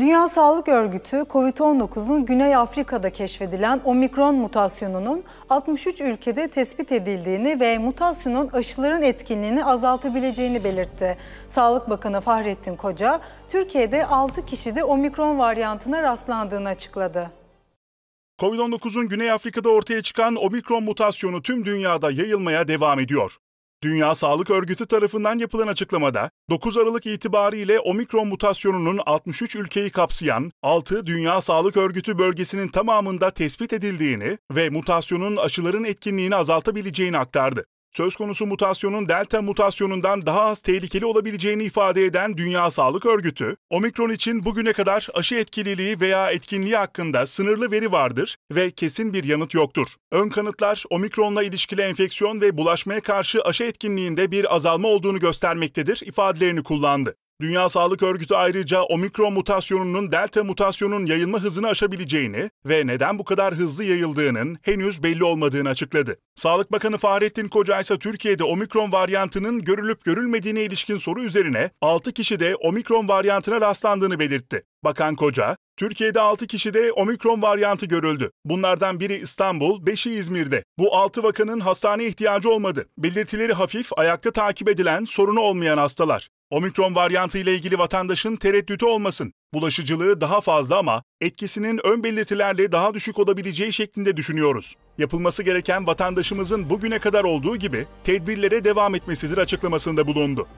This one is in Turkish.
Dünya Sağlık Örgütü COVID-19'un Güney Afrika'da keşfedilen omikron mutasyonunun 63 ülkede tespit edildiğini ve mutasyonun aşıların etkinliğini azaltabileceğini belirtti. Sağlık Bakanı Fahrettin Koca, Türkiye'de 6 kişide omikron varyantına rastlandığını açıkladı. Covid-19'un Güney Afrika'da ortaya çıkan omikron mutasyonu tüm dünyada yayılmaya devam ediyor. Dünya Sağlık Örgütü tarafından yapılan açıklamada 9 Aralık itibariyle omikron mutasyonunun 63 ülkeyi kapsayan 6 Dünya Sağlık Örgütü bölgesinin tamamında tespit edildiğini ve mutasyonun aşıların etkinliğini azaltabileceğini aktardı söz konusu mutasyonun delta mutasyonundan daha az tehlikeli olabileceğini ifade eden Dünya Sağlık Örgütü, omikron için bugüne kadar aşı etkililiği veya etkinliği hakkında sınırlı veri vardır ve kesin bir yanıt yoktur. Ön kanıtlar omikronla ilişkili enfeksiyon ve bulaşmaya karşı aşı etkinliğinde bir azalma olduğunu göstermektedir ifadelerini kullandı. Dünya Sağlık Örgütü ayrıca omikron mutasyonunun delta mutasyonun yayılma hızını aşabileceğini ve neden bu kadar hızlı yayıldığının henüz belli olmadığını açıkladı. Sağlık Bakanı Fahrettin Koca ise Türkiye'de omikron varyantının görülüp görülmediğine ilişkin soru üzerine 6 kişi de omikron varyantına rastlandığını belirtti. Bakan Koca, Türkiye'de 6 kişide omikron varyantı görüldü. Bunlardan biri İstanbul, 5'i İzmir'de. Bu 6 vakanın hastaneye ihtiyacı olmadı. Belirtileri hafif, ayakta takip edilen, sorunu olmayan hastalar. Omikron varyantı ile ilgili vatandaşın tereddütü olmasın. Bulaşıcılığı daha fazla ama etkisinin ön belirtilerle daha düşük olabileceği şeklinde düşünüyoruz. Yapılması gereken vatandaşımızın bugüne kadar olduğu gibi tedbirlere devam etmesidir açıklamasında bulundu.